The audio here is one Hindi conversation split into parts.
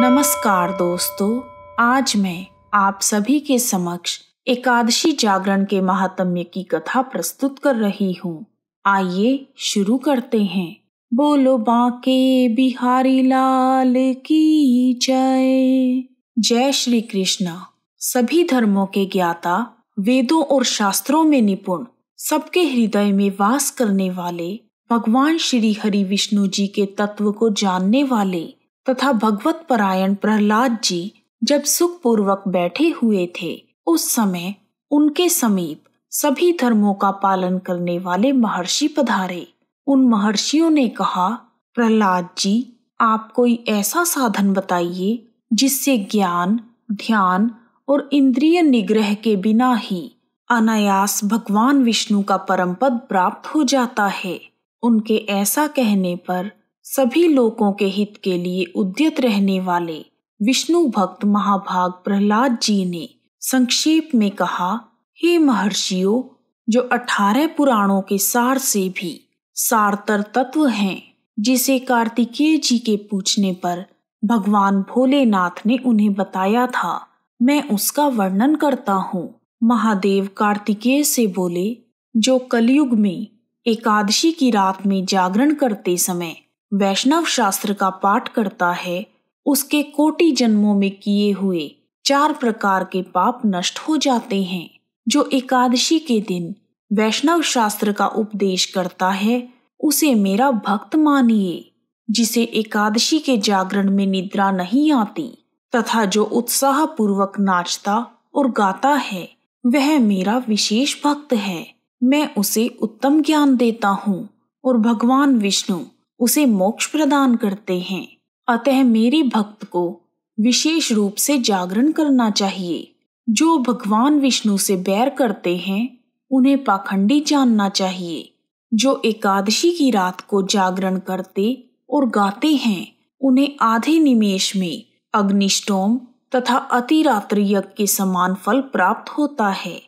नमस्कार दोस्तों आज मैं आप सभी के समक्ष एकादशी जागरण के महात्म्य की कथा प्रस्तुत कर रही हूँ आइए शुरू करते हैं बोलो बाके बिहारी लाल की जय जय श्री कृष्ण सभी धर्मों के ज्ञाता वेदों और शास्त्रों में निपुण सबके हृदय में वास करने वाले भगवान श्री हरि विष्णु जी के तत्व को जानने वाले तथा भगवत परायण प्रहलाद जी जब सुखपूर्वक बैठे हुए थे उस समय उनके समीप सभी धर्मों का पालन करने वाले महर्षि पधारे उन महर्षियों ने कहा प्रहलाद जी आप कोई ऐसा साधन बताइए जिससे ज्ञान ध्यान और इंद्रिय निग्रह के बिना ही अनायास भगवान विष्णु का परम पद प्राप्त हो जाता है उनके ऐसा कहने पर सभी लोगों के हित के लिए उद्यत रहने वाले विष्णु भक्त महाभाग प्रहलाद जी ने संक्षेप में कहा हे महर्षियों जो अठारह पुराणों के सार से भी सारतर तत्व हैं जिसे कार्तिकेय जी के पूछने पर भगवान भोलेनाथ ने उन्हें बताया था मैं उसका वर्णन करता हूँ महादेव कार्तिकेय से बोले जो कलयुग में एकादशी की रात में जागरण करते समय वैष्णव शास्त्र का पाठ करता है उसके कोटि जन्मों में किए हुए चार प्रकार के पाप नष्ट हो जाते हैं जो एकादशी के दिन वैष्णव शास्त्र का उपदेश करता है उसे मेरा भक्त मानिए जिसे एकादशी के जागरण में निद्रा नहीं आती तथा जो उत्साह पूर्वक नाचता और गाता है वह मेरा विशेष भक्त है मैं उसे उत्तम ज्ञान देता हूँ और भगवान विष्णु उसे मोक्ष प्रदान करते हैं अतः मेरे भक्त को विशेष रूप से जागरण करना चाहिए जो भगवान विष्णु से बैर करते हैं उन्हें पाखंडी जानना चाहिए जो एकादशी की रात को जागरण करते और गाते हैं उन्हें आधे निमेश में अग्निष्टोम तथा अतिरात्रि यज्ञ के समान फल प्राप्त होता है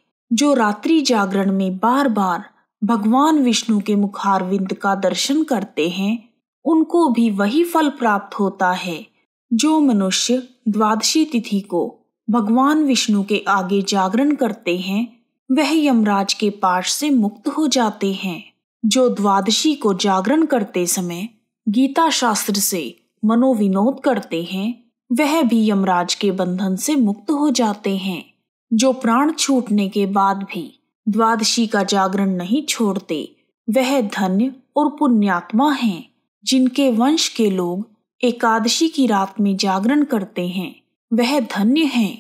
जो रात्रि जागरण में बार बार भगवान विष्णु के मुखारविंद का दर्शन करते हैं उनको भी वही फल प्राप्त होता है जो मनुष्य द्वादशी तिथि को भगवान विष्णु के आगे जागरण करते हैं वह यमराज के पाठ से मुक्त हो जाते हैं जो द्वादशी को जागरण करते समय गीता शास्त्र से मनोविनोद करते हैं वह भी यमराज के बंधन से मुक्त हो जाते हैं जो प्राण छूटने के बाद भी द्वादशी का जागरण नहीं छोड़ते वह धन्य और पुण्यात्मा हैं जिनके वंश के लोग एकादशी की रात में जागरण करते हैं वह धन्य हैं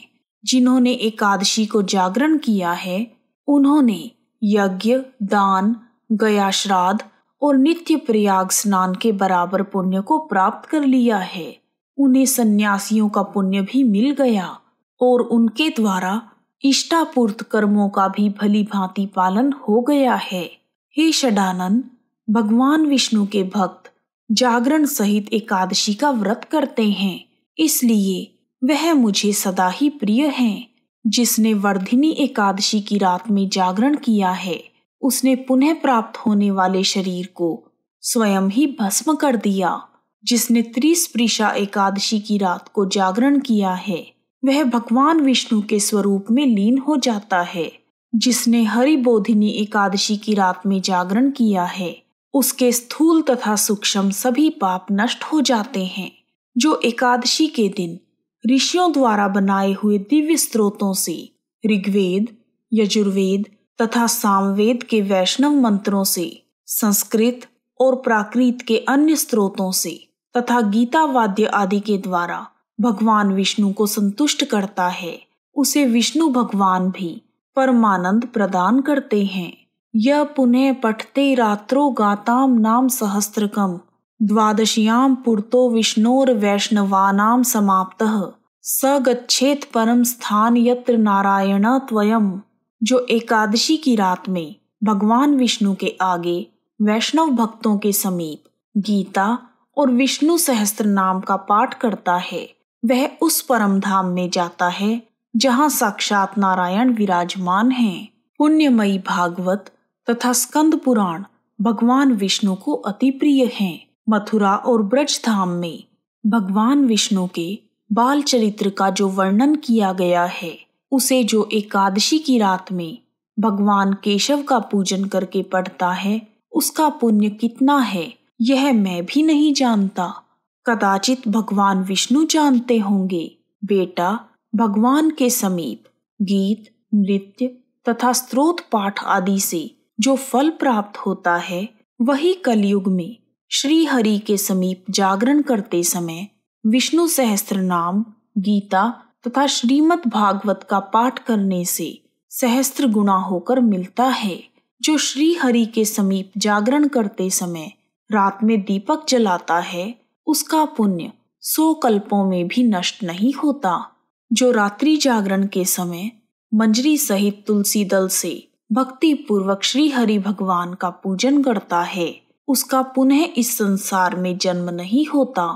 जिन्होंने एकादशी को जागरण किया है उन्होंने यज्ञ दान गया श्राद्ध और नित्य प्रयाग स्नान के बराबर पुण्य को प्राप्त कर लिया है उन्हें सन्यासियों का पुण्य भी मिल गया और उनके द्वारा इष्टापूर्त कर्मों का भी भली भांति पालन हो गया है हे षडानंद भगवान विष्णु के भक्त जागरण सहित एकादशी का व्रत करते हैं इसलिए वह मुझे सदा ही प्रिय हैं जिसने वर्धिनी एकादशी की रात में जागरण किया है उसने पुनः प्राप्त होने वाले शरीर को स्वयं ही भस्म कर दिया जिसने त्रिस्पृशा एकादशी की रात को जागरण किया है वह भगवान विष्णु के स्वरूप में लीन हो जाता है जिसने हरि बोधिनी एकादशी की रात में जागरण किया है उसके स्थूल तथा सूक्ष्म सभी पाप नष्ट हो जाते हैं जो एकादशी के दिन ऋषियों द्वारा बनाए हुए दिव्य स्रोतों से ऋग्वेद यजुर्वेद तथा सामवेद के वैष्णव मंत्रों से संस्कृत और प्राकृत के अन्य स्रोतों से तथा गीता वाद्य आदि के द्वारा भगवान विष्णु को संतुष्ट करता है उसे विष्णु भगवान भी परमानंद प्रदान करते हैं यह पुनः पठते रात्रो गाताम नाम सहस्त्रकम द्वादश्याम पुरतो विष्णोर वैष्णवानाम समाप्त स गच्छेत परम स्थान यत्र नारायण त्वयम जो एकादशी की रात में भगवान विष्णु के आगे वैष्णव भक्तों के समीप गीता और विष्णु सहस्त्र नाम का पाठ करता है वह उस परम धाम में जाता है जहाँ साक्षात नारायण विराजमान हैं। पुण्यमयी भागवत तथा स्कंद पुराण भगवान विष्णु को अति प्रिय हैं। मथुरा और ब्रज धाम में भगवान विष्णु के बाल चरित्र का जो वर्णन किया गया है उसे जो एकादशी की रात में भगवान केशव का पूजन करके पढ़ता है उसका पुण्य कितना है यह मैं भी नहीं जानता कदाचित भगवान विष्णु जानते होंगे बेटा भगवान के समीप गीत नृत्य तथा स्त्रोत पाठ आदि से जो फल प्राप्त होता है वही कलयुग में श्री हरि के समीप जागरण करते समय विष्णु सहस्त्र नाम गीता तथा श्रीमद् भागवत का पाठ करने से सहस्त्र गुणा होकर मिलता है जो श्री हरि के समीप जागरण करते समय रात में दीपक जलाता है उसका पुण्य सौ कल्पों में भी नष्ट नहीं होता जो रात्रि जागरण के समय मंजरी सहित तुलसी दल से भक्ति पूर्वक श्री हरि भगवान का पूजन करता है उसका पुनः इस संसार में जन्म नहीं होता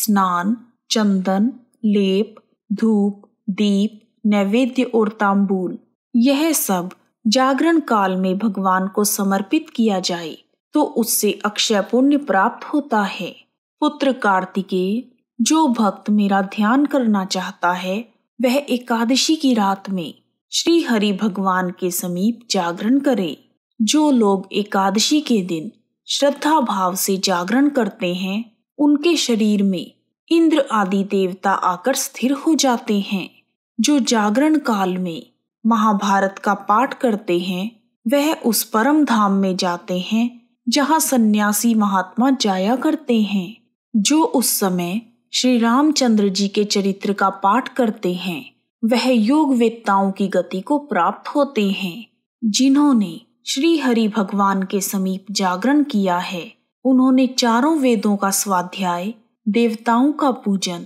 स्नान चंदन लेप धूप दीप नैवेद्य और तांबूल यह सब जागरण काल में भगवान को समर्पित किया जाए तो उससे अक्षय पुण्य प्राप्त होता है पुत्र कार्तिकेय जो भक्त मेरा ध्यान करना चाहता है वह एकादशी की रात में श्री हरि भगवान के समीप जागरण करे जो लोग एकादशी के दिन श्रद्धा भाव से जागरण करते हैं उनके शरीर में इंद्र आदि देवता आकर स्थिर हो जाते हैं जो जागरण काल में महाभारत का पाठ करते हैं वह उस परम धाम में जाते हैं जहाँ सन्यासी महात्मा जाया करते हैं जो उस समय श्री रामचंद्र जी के चरित्र का पाठ करते हैं वह योग वेत्ताओं की गति को प्राप्त होते हैं जिन्होंने श्री हरि भगवान के समीप जागरण किया है उन्होंने चारों वेदों का स्वाध्याय देवताओं का पूजन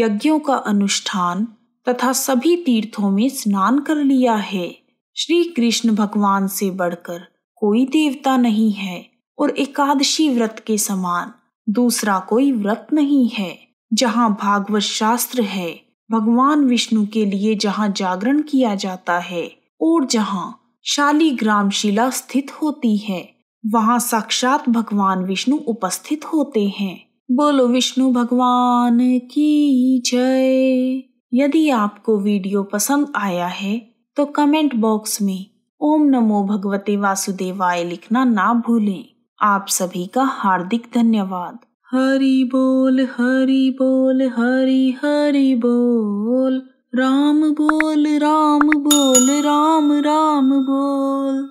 यज्ञों का अनुष्ठान तथा सभी तीर्थों में स्नान कर लिया है श्री कृष्ण भगवान से बढ़कर कोई देवता नहीं है और एकादशी व्रत के समान दूसरा कोई व्रत नहीं है जहाँ भागवत शास्त्र है भगवान विष्णु के लिए जहाँ जागरण किया जाता है और जहाँ शालीग्राम शिला स्थित होती है वहाँ साक्षात भगवान विष्णु उपस्थित होते हैं बोलो विष्णु भगवान की जय यदि आपको वीडियो पसंद आया है तो कमेंट बॉक्स में ओम नमो भगवते वासुदेवाय लिखना ना भूलें आप सभी का हार्दिक धन्यवाद हरी बोल हरी बोल हरी हरी बोल राम बोल राम बोल राम राम बोल